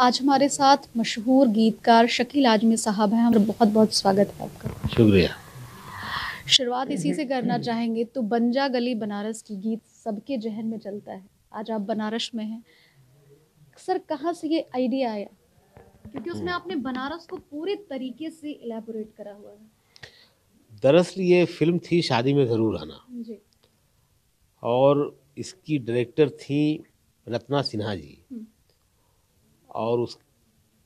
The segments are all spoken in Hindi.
आज हमारे साथ मशहूर गीतकार शकील आजमी साहब हैं और बहुत बहुत स्वागत है आपका शुक्रिया शुरुआत इसी से करना चाहेंगे तो बंजा गली बनारस की गीत सबके जहन में चलता है आज आप बनारस में हैं सर कहाँ से ये आइडिया आया क्योंकि उसमें आपने बनारस को पूरे तरीके से एलेबोरेट करा हुआ है दरअसल ये फिल्म थी शादी में ज़रूर आना जी और इसकी डायरेक्टर थी रत्ना सिन्हा जी हम्म। और उस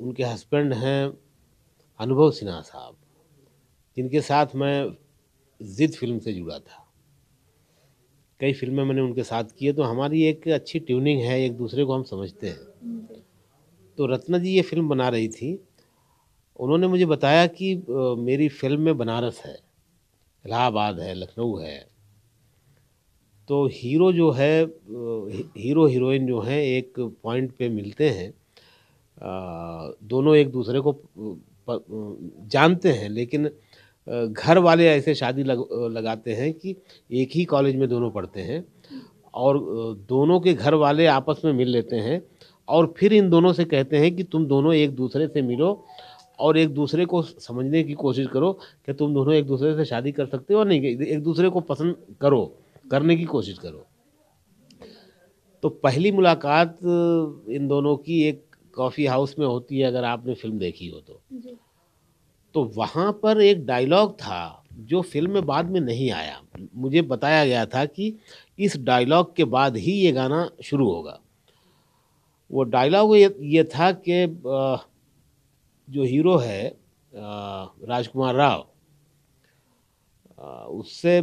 उनके हस्बैंड हैं अनुभव सिन्हा साहब जिनके साथ मैं ज़िद फिल्म से जुड़ा था कई फिल्में मैंने उनके साथ किए तो हमारी एक अच्छी ट्यूनिंग है एक दूसरे को हम समझते हैं तो रत्ना जी ये फिल्म बना रही थी उन्होंने मुझे बताया कि मेरी फिल्म में बनारस है इलाहाबाद है लखनऊ है तो हीरो जो है हीरो हीरोइन जो हैं एक पॉइंट पे मिलते हैं दोनों एक दूसरे को जानते हैं लेकिन घर वाले ऐसे शादी लग, लगाते हैं कि एक ही कॉलेज में दोनों पढ़ते हैं और दोनों के घर वाले आपस में मिल लेते हैं और फिर इन दोनों से कहते हैं कि तुम दोनों एक दूसरे से मिलो और एक दूसरे को समझने की कोशिश करो कि तुम दोनों एक दूसरे से शादी कर सकते हो नहीं एक दूसरे को पसंद करो करने की कोशिश करो तो पहली मुलाकात इन दोनों की एक कॉफ़ी हाउस में होती है अगर आपने फिल्म देखी हो तो तो वहाँ पर एक डायलॉग था जो फिल्म में बाद में नहीं आया मुझे बताया गया था कि इस डायलॉग के बाद ही ये गाना शुरू होगा वो डायलॉग ये, ये था कि जो हीरो है राजकुमार राव उससे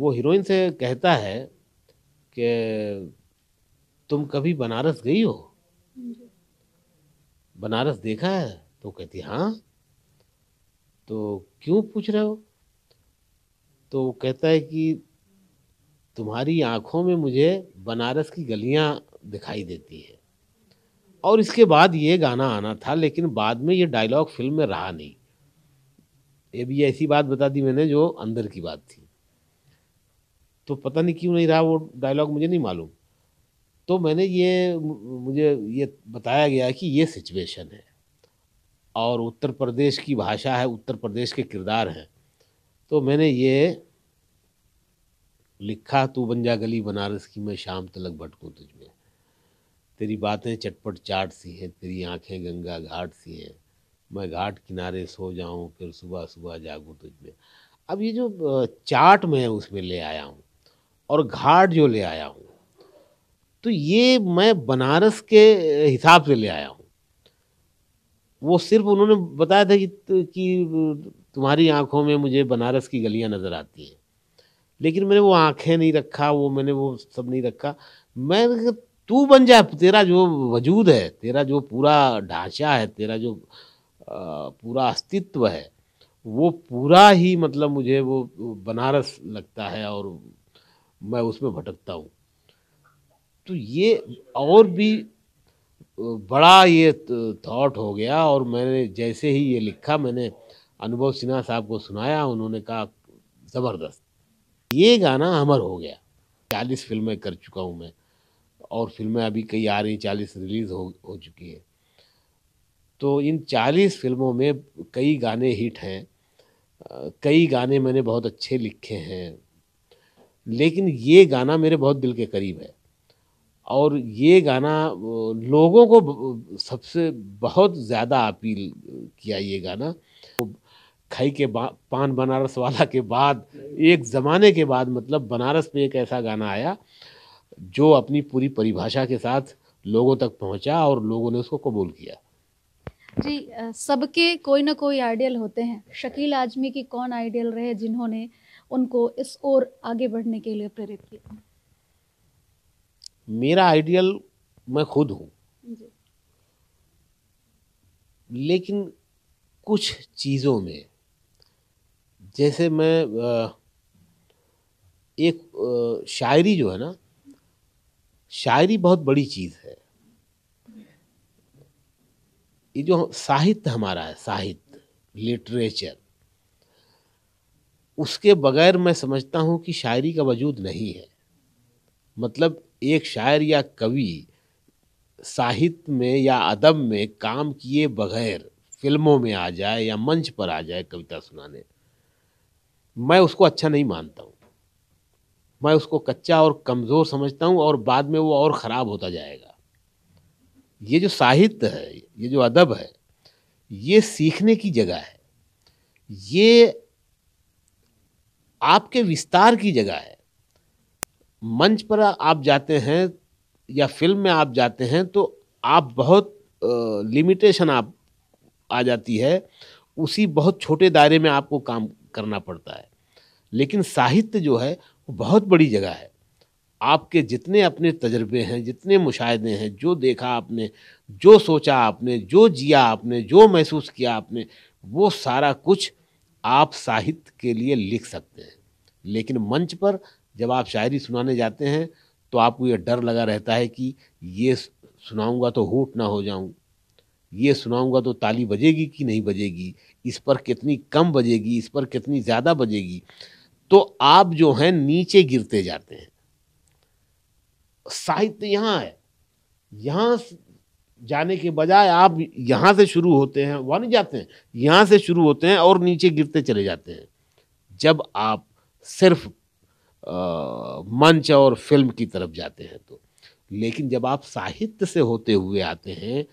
वो हीरोइन से कहता है कि तुम कभी बनारस गई हो बनारस देखा है तो कहती हाँ तो क्यों पूछ रहे हो तो कहता है कि तुम्हारी आंखों में मुझे बनारस की गलियां दिखाई देती है और इसके बाद ये गाना आना था लेकिन बाद में ये डायलॉग फिल्म में रहा नहीं ये भी ऐसी बात बता दी मैंने जो अंदर की बात थी तो पता नहीं क्यों नहीं रहा वो डायलॉग मुझे नहीं मालूम तो मैंने ये मुझे ये बताया गया कि ये सिचुएशन है और उत्तर प्रदेश की भाषा है उत्तर प्रदेश के किरदार हैं तो मैंने ये लिखा तू बंजा गली बनारस की मैं शाम तलक भटकूँ तुझ में तेरी बातें चटपट चाट सी हैं तेरी आंखें गंगा घाट सी हैं मैं घाट किनारे सो जाऊं फिर सुबह सुबह जागूँ तुझ में अब ये जो चाट मैं उसमें ले आया हूँ और घाट जो ले आया हूँ तो ये मैं बनारस के हिसाब से ले आया हूँ वो सिर्फ उन्होंने बताया था कि, तो, कि तुम्हारी आँखों में मुझे बनारस की गलियाँ नज़र आती हैं लेकिन मैंने वो आँखें नहीं रखा वो मैंने वो सब नहीं रखा मैं तू बन जा तेरा जो वजूद है तेरा जो पूरा ढांचा है तेरा जो पूरा अस्तित्व है वो पूरा ही मतलब मुझे वो बनारस लगता है और मैं उसमें भटकता हूँ तो ये और भी बड़ा ये थॉट हो गया और मैंने जैसे ही ये लिखा मैंने अनुभव सिन्हा साहब को सुनाया उन्होंने कहा ज़बरदस्त ये गाना अमर हो गया चालीस फिल्में कर चुका हूँ मैं और फिल्में अभी कई आ रही चालीस रिलीज़ हो हो चुकी है तो इन चालीस फिल्मों में कई गाने हिट हैं कई गाने मैंने बहुत अच्छे लिखे हैं लेकिन ये गाना मेरे बहुत दिल के करीब है और ये गाना लोगों को सबसे बहुत ज़्यादा अपील किया ये गाना खई के पान बनारस वाला के बाद एक ज़माने के बाद मतलब बनारस में एक ऐसा गाना आया जो अपनी पूरी परिभाषा के साथ लोगों तक पहुंचा और लोगों ने उसको कबूल किया जी सबके कोई ना कोई आइडियल होते हैं शकील आजमी की कौन आइडियल रहे जिन्होंने उनको इस ओर आगे बढ़ने के लिए प्रेरित किया मेरा आइडियल मैं खुद हूँ लेकिन कुछ चीज़ों में जैसे मैं एक शायरी जो है ना शायरी बहुत बड़ी चीज़ है ये जो साहित्य हमारा है साहित्य लिटरेचर उसके बगैर मैं समझता हूँ कि शायरी का वजूद नहीं है मतलब एक शायर या कवि साहित्य में या अदब में काम किए बगैर फिल्मों में आ जाए या मंच पर आ जाए कविता सुनाने मैं उसको अच्छा नहीं मानता हूँ मैं उसको कच्चा और कमज़ोर समझता हूँ और बाद में वो और ख़राब होता जाएगा ये जो साहित्य है ये जो अदब है ये सीखने की जगह है ये आपके विस्तार की जगह है मंच पर आप जाते हैं या फिल्म में आप जाते हैं तो आप बहुत लिमिटेशन आप आ जाती है उसी बहुत छोटे दायरे में आपको काम करना पड़ता है लेकिन साहित्य जो है वो बहुत बड़ी जगह है आपके जितने अपने तजर्बे हैं जितने मुशाहदे हैं जो देखा आपने जो सोचा आपने जो जिया आपने जो महसूस किया आपने वो सारा कुछ आप साहित्य के लिए लिख सकते हैं लेकिन मंच पर जब आप शायरी सुनाने जाते हैं तो आपको यह डर लगा रहता है कि ये सुनाऊंगा तो होट ना हो जाऊं ये सुनाऊंगा तो ताली बजेगी कि नहीं बजेगी इस पर कितनी कम बजेगी इस पर कितनी ज़्यादा बजेगी तो आप जो हैं नीचे गिरते जाते हैं साहित्य यहाँ है यहाँ जाने के बजाय आप यहाँ से शुरू होते हैं वहाँ नहीं जाते हैं यहाँ से शुरू होते हैं और नीचे गिरते चले जाते हैं जब आप सिर्फ मंच और फिल्म की तरफ जाते हैं तो लेकिन जब आप साहित्य से होते हुए आते हैं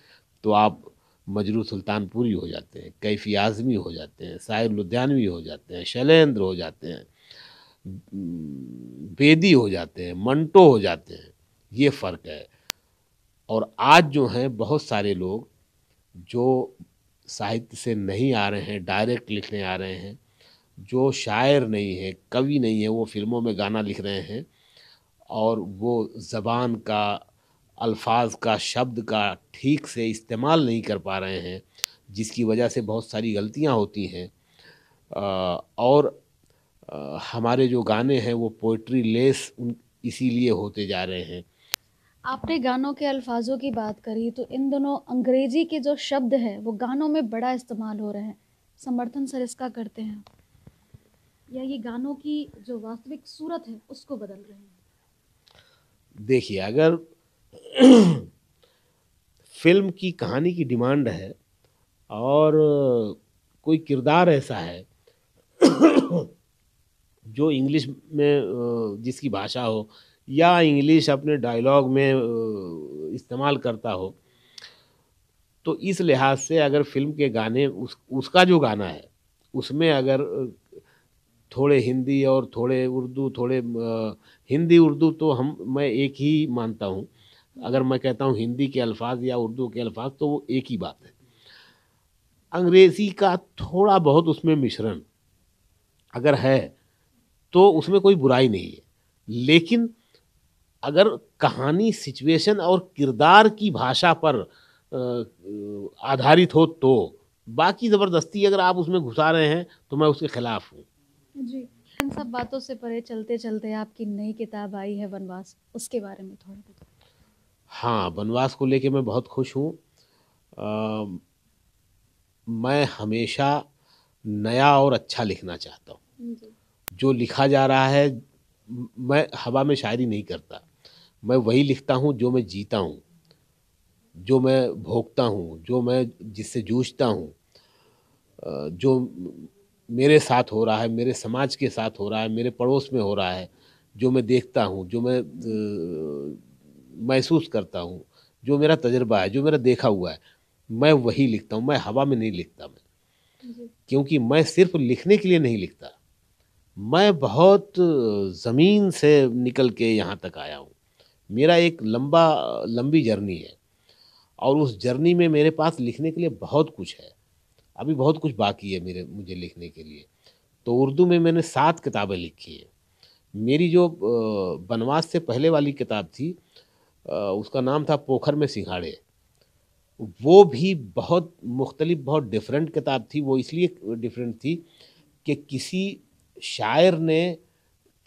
तो आप मजरू सुल्तानपुरी हो जाते हैं कैफी आज़मी हो जाते हैं साहिर लुधियानवी हो जाते हैं शैलेंद्र हो जाते हैं बेदी हो जाते हैं मंटो हो जाते हैं ये फ़र्क है और आज जो हैं बहुत सारे लोग जो साहित्य से नहीं आ रहे हैं डायरेक्ट लिखने आ रहे हैं जो शायर नहीं है कवि नहीं है वो फ़िल्मों में गाना लिख रहे हैं और वो ज़बान का अल्फाज का शब्द का ठीक से इस्तेमाल नहीं कर पा रहे हैं जिसकी वजह से बहुत सारी गलतियां होती हैं और हमारे जो गाने हैं वो पोइट्री लेस इसीलिए होते जा रहे हैं आपने गानों के अल्फाजों की बात करी तो इन दोनों अंग्रेजी के जो शब्द हैं वो गानों में बड़ा इस्तेमाल हो रहे हैं समर्थन सर इसका करते हैं या ये गानों की जो वास्तविक सूरत है उसको बदल रहे हैं देखिए अगर फिल्म की कहानी की डिमांड है और कोई किरदार ऐसा है जो इंग्लिश में जिसकी भाषा हो या इंग्लिश अपने डायलॉग में इस्तेमाल करता हो तो इस लिहाज से अगर फिल्म के गाने उस उसका जो गाना है उसमें अगर थोड़े हिंदी और थोड़े उर्दू थोड़े हिंदी उर्दू तो हम मैं एक ही मानता हूँ अगर मैं कहता हूँ हिंदी के अल्फाज या उर्दू के अल्फाज तो वो एक ही बात है अंग्रेज़ी का थोड़ा बहुत उसमें मिश्रण अगर है तो उसमें कोई बुराई नहीं है लेकिन अगर कहानी सिचुएशन और किरदार की भाषा पर आधारित हो तो बाकी ज़बरदस्ती अगर आप उसमें घुसा रहे हैं तो मैं उसके ख़िलाफ़ हूँ जी इन सब बातों से परे चलते चलते आपकी नई किताब आई है वनवास उसके बारे में थोड़ा बताओ हाँ वनवास को लेके मैं बहुत खुश हूँ मैं हमेशा नया और अच्छा लिखना चाहता हूँ जो लिखा जा रहा है मैं हवा में शायरी नहीं करता मैं वही लिखता हूँ जो मैं जीता हूँ जो मैं भोगता हूँ जो मैं जिससे जूझता हूँ जो मेरे साथ हो रहा है मेरे समाज के साथ हो रहा है मेरे पड़ोस में हो रहा है जो मैं देखता हूँ जो मैं महसूस करता हूँ जो मेरा तजर्बा है जो मेरा देखा हुआ है मैं वही लिखता हूँ मैं हवा में नहीं लिखता मैं क्योंकि मैं सिर्फ लिखने के लिए नहीं लिखता मैं बहुत ज़मीन से निकल के यहाँ तक आया हूँ मेरा एक लंबा लंबी जर्नी है और उस जर्नी में मेरे पास लिखने के लिए बहुत कुछ है अभी बहुत कुछ बाकी है मेरे मुझे लिखने के लिए तो उर्दू में मैंने सात किताबें लिखी हैं मेरी जो बनवास से पहले वाली किताब थी उसका नाम था पोखर में सिंघाड़े वो भी बहुत मुख्तलिफ बहुत डिफरेंट किताब थी वो इसलिए डिफरेंट थी कि किसी शायर ने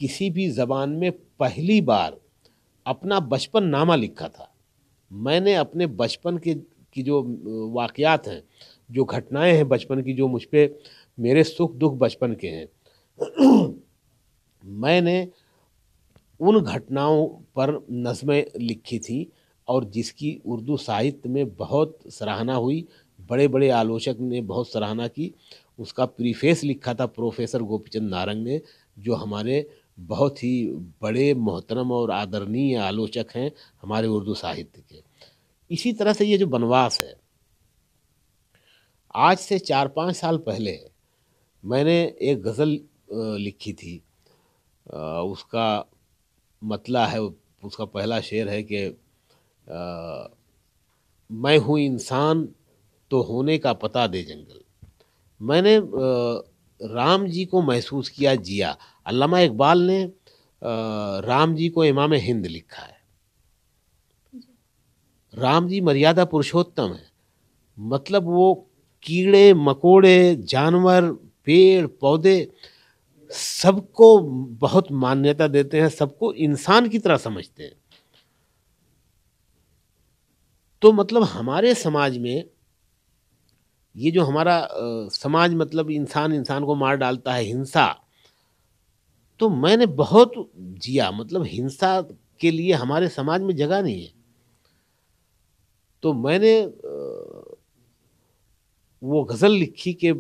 किसी भी ज़बान में पहली बार अपना बचपन नामा लिखा था मैंने अपने बचपन के की जो वाक़ हैं जो घटनाएं हैं बचपन की जो मुझ पर मेरे सुख दुख बचपन के हैं मैंने उन घटनाओं पर नज़में लिखी थी और जिसकी उर्दू साहित्य में बहुत सराहना हुई बड़े बड़े आलोचक ने बहुत सराहना की उसका प्रीफेस लिखा था प्रोफेसर गोपीचंद नारंग ने जो हमारे बहुत ही बड़े मोहतरम और आदरणीय आलोचक हैं हमारे उर्दू साहित्य के इसी तरह से ये जो बनवास है आज से चार पाँच साल पहले मैंने एक गज़ल लिखी थी उसका मतला है उसका पहला शेर है कि मैं हूँ इंसान तो होने का पता दे जंगल मैंने राम जी को महसूस किया जिया अलामा इकबाल ने राम जी को इमाम हिंद लिखा है राम जी मर्यादा पुरुषोत्तम है मतलब वो कीड़े मकोड़े जानवर पेड़ पौधे सबको बहुत मान्यता देते हैं सबको इंसान की तरह समझते हैं तो मतलब हमारे समाज में ये जो हमारा आ, समाज मतलब इंसान इंसान को मार डालता है हिंसा तो मैंने बहुत जिया मतलब हिंसा के लिए हमारे समाज में जगह नहीं है तो मैंने आ, वो गज़ल लिखी कि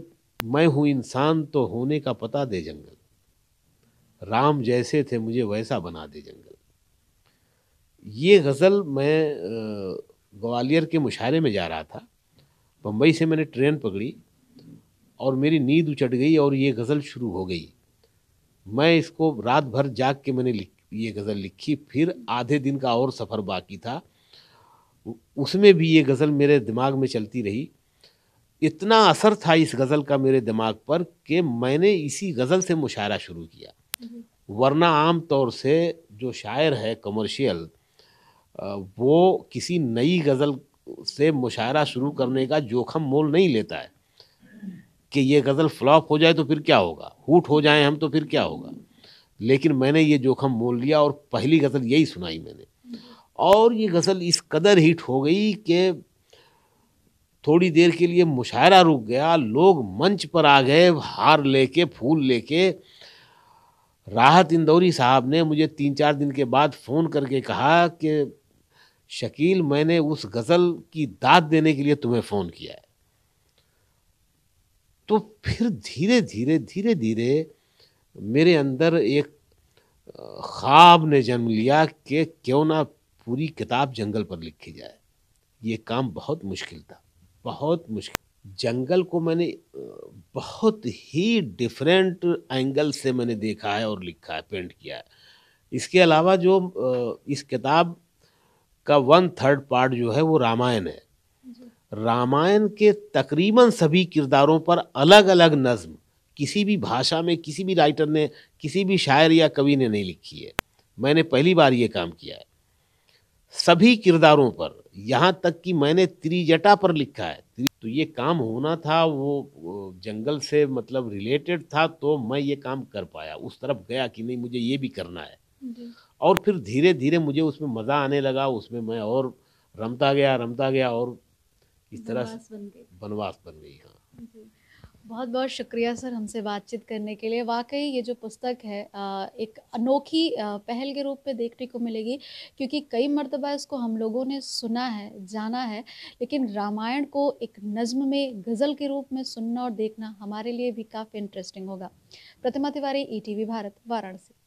मैं हूँ इंसान तो होने का पता दे जंगल राम जैसे थे मुझे वैसा बना दे जंगल ये गज़ल मैं ग्वालियर के मुशायरे में जा रहा था बम्बई से मैंने ट्रेन पकड़ी और मेरी नींद उचट गई और ये गज़ल शुरू हो गई मैं इसको रात भर जाग के मैंने ये गज़ल लिखी फिर आधे दिन का और सफ़र बाकी था उसमें भी ये गज़ल मेरे दिमाग में चलती रही इतना असर था इस गज़ल का मेरे दिमाग पर कि मैंने इसी गज़ल से मुशायरा शुरू किया हम्म। वरना आम तौर से जो शायर है कमर्शियल वो किसी नई गज़ल से मुशायरा शुरू करने का जोखम मोल नहीं लेता है कि ये गज़ल फ्लॉप हो जाए तो फिर क्या होगा हूट हो जाए हम तो फिर क्या होगा लेकिन मैंने ये जोखम मोल लिया और पहली गज़ल यही सुनाई मैंने हम्म। और ये गज़ल इस कदर हिट हो गई कि थोड़ी देर के लिए मुशायरा रुक गया लोग मंच पर आ गए हार लेके फूल लेके राहत इंदौरी साहब ने मुझे तीन चार दिन के बाद फ़ोन करके कहा कि शकील मैंने उस गज़ल की दाद देने के लिए तुम्हें फ़ोन किया है तो फिर धीरे धीरे धीरे धीरे मेरे अंदर एक ख्वाब ने जन्म लिया कि क्यों ना पूरी किताब जंगल पर लिखी जाए ये काम बहुत मुश्किल था बहुत मुश्किल जंगल को मैंने बहुत ही डिफरेंट एंगल से मैंने देखा है और लिखा है पेंट किया है इसके अलावा जो इस किताब का वन थर्ड पार्ट जो है वो रामायण है रामायण के तकरीबन सभी किरदारों पर अलग अलग नज़म किसी भी भाषा में किसी भी राइटर ने किसी भी शायर या कवि ने नहीं लिखी है मैंने पहली बार ये काम किया है सभी किरदारों पर यहाँ तक कि मैंने त्रिजटा पर लिखा है तो ये काम होना था वो जंगल से मतलब रिलेटेड था तो मैं ये काम कर पाया उस तरफ गया कि नहीं मुझे ये भी करना है और फिर धीरे धीरे मुझे उसमें मज़ा आने लगा उसमें मैं और रमता गया रमता गया और इस तरह से बनवास बन गई हाँ बहुत बहुत शुक्रिया सर हमसे बातचीत करने के लिए वाकई ये जो पुस्तक है एक अनोखी पहल के रूप में देखने को मिलेगी क्योंकि कई मरतबा इसको हम लोगों ने सुना है जाना है लेकिन रामायण को एक नज़म में गज़ल के रूप में सुनना और देखना हमारे लिए भी काफ़ी इंटरेस्टिंग होगा प्रतिमा तिवारी ई e भारत वाराणसी